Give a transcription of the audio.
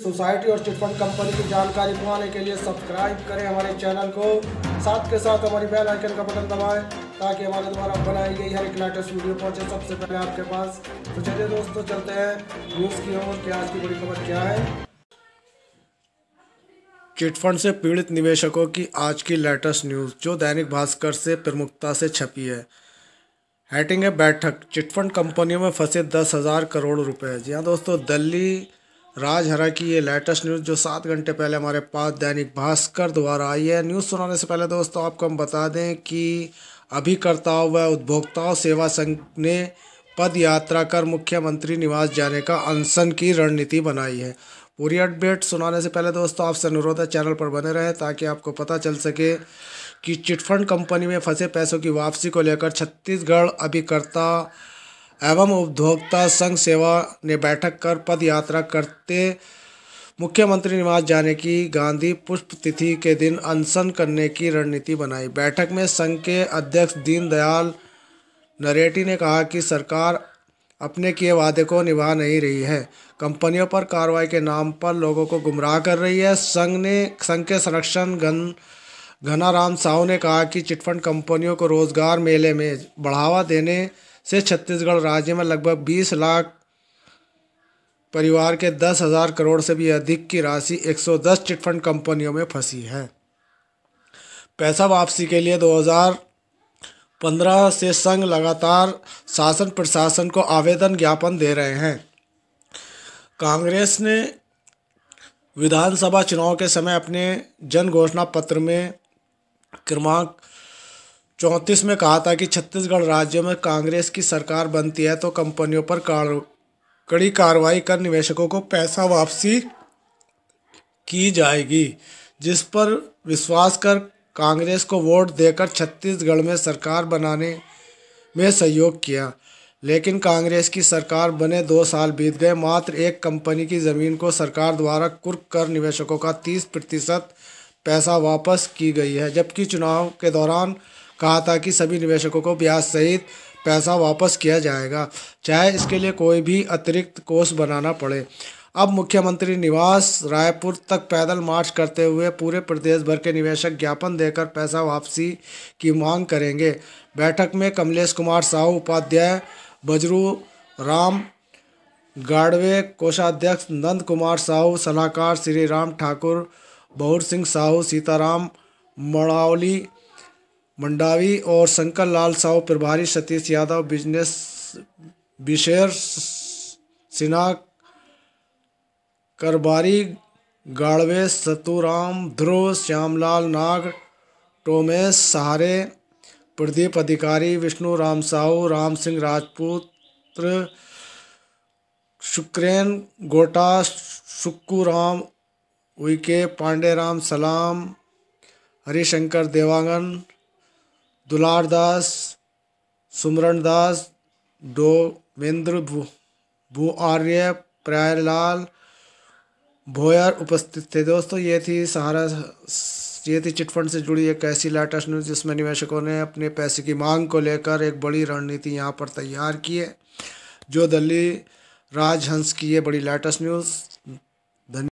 society और chit fund company की जानकारी पाने के लिए सब्सक्राइब करें हमारे चैनल को साथ के साथ हमारी बेल आइकन का बटन दबाएं ताकि हमारे द्वारा बनाई गई हर एक लेटेस्ट वीडियो पहुंचे सबसे पहले आपके पास तो चलिए दोस्तों चलते हैं न्यूज़ की ओर कि आज की बड़ी खबर क्या है चिटफंड से पीड़ित निवेशकों की आज की लेटेस्ट न्यूज़ जो दैनिक भास्कर से प्रमुखता से छपी है हैटिंग है बैठक चिटफंड कंपनियों में फंसे दस हज़ार करोड़ रुपए जी हाँ दोस्तों दिल्ली राजहरा की ये लेटेस्ट न्यूज़ जो सात घंटे पहले हमारे पास दैनिक भास्कर द्वारा आई है न्यूज़ सुनाने से पहले दोस्तों आपको हम बता दें कि अभिकर्ताओं व उपभोक्ताओं सेवा संघ ने पद यात्रा कर मुख्यमंत्री निवास जाने का अनशन की रणनीति बनाई है पूरी अपडेट सुनाने से पहले दोस्तों आपसे अनुरोध है चैनल पर बने रहें ताकि आपको पता चल सके कि चिटफंड कंपनी में फंसे पैसों की वापसी को लेकर छत्तीसगढ़ अभिकर्ता एवं उपभोक्ता संघ सेवा ने बैठक कर पद यात्रा करते मुख्यमंत्री निवास जाने की गांधी पुष्प तिथि के दिन अनशन करने की रणनीति बनाई बैठक में संघ के अध्यक्ष दीनदयाल नरेटी ने कहा कि सरकार अपने किए वादे को निभा नहीं रही है कंपनियों पर कार्रवाई के नाम पर लोगों को गुमराह कर रही है संघ ने संघ के संरक्षण घन घनाराम साहू ने कहा कि चिटफंड कंपनियों को रोजगार मेले में बढ़ावा देने से छत्तीसगढ़ राज्य में लगभग 20 लाख परिवार के दस हजार करोड़ से भी अधिक की राशि 110 चिटफंड कंपनियों में फंसी है पैसा वापसी के लिए 2015 से संघ लगातार शासन प्रशासन को आवेदन ज्ञापन दे रहे हैं कांग्रेस ने विधानसभा चुनाव के समय अपने जन घोषणा पत्र में क्रमांक चौंतीस में कहा था कि छत्तीसगढ़ राज्य में कांग्रेस की सरकार बनती है तो कंपनियों पर कार, कड़ी कार्रवाई कर निवेशकों को पैसा वापसी की जाएगी जिस पर विश्वास कर कांग्रेस को वोट देकर छत्तीसगढ़ में सरकार बनाने में सहयोग किया लेकिन कांग्रेस की सरकार बने दो साल बीत गए मात्र एक कंपनी की ज़मीन को सरकार द्वारा कुर्क कर निवेशकों का तीस प्रतिशत पैसा वापस की गई है जबकि चुनाव के दौरान कहा था कि सभी निवेशकों को ब्याज सहित पैसा वापस किया जाएगा चाहे इसके लिए कोई भी अतिरिक्त कोष बनाना पड़े अब मुख्यमंत्री निवास रायपुर तक पैदल मार्च करते हुए पूरे प्रदेश भर के निवेशक ज्ञापन देकर पैसा वापसी की मांग करेंगे बैठक में कमलेश कुमार साहू उपाध्याय बजरू राम गाड़वे कोषाध्यक्ष नंद कुमार साहू सलाहकार श्री राम ठाकुर बहुर सिंह साहू सीताराम मड़ावली मंडावी और शंकर लाल साहू प्रभारी सतीश यादव बिजनेस विशेर सिन्हा करबारी गाड़वे सतुराम ध्रुव श्यामलाल नाग टोमेश सहारे प्रदीप अधिकारी विष्णु राम साहू राम सिंह राजपूत्र शुक्रेन गोटा शुक्कू राम उइके पांडे राम सलाम हरिशंकर देवांगन दुलार दास सुमरन दास भू भू आर्य प्रायलाल भोयर उपस्थित थे दोस्तों ये थी सहारा ये थी चिटफंड से जुड़ी एक ऐसी लेटेस्ट न्यूज़ जिसमें निवेशकों ने अपने पैसे की मांग को लेकर एक बड़ी रणनीति यहाँ पर तैयार की है जो दिल्ली राजहंस की ये बड़ी लेटेस्ट न्यूज़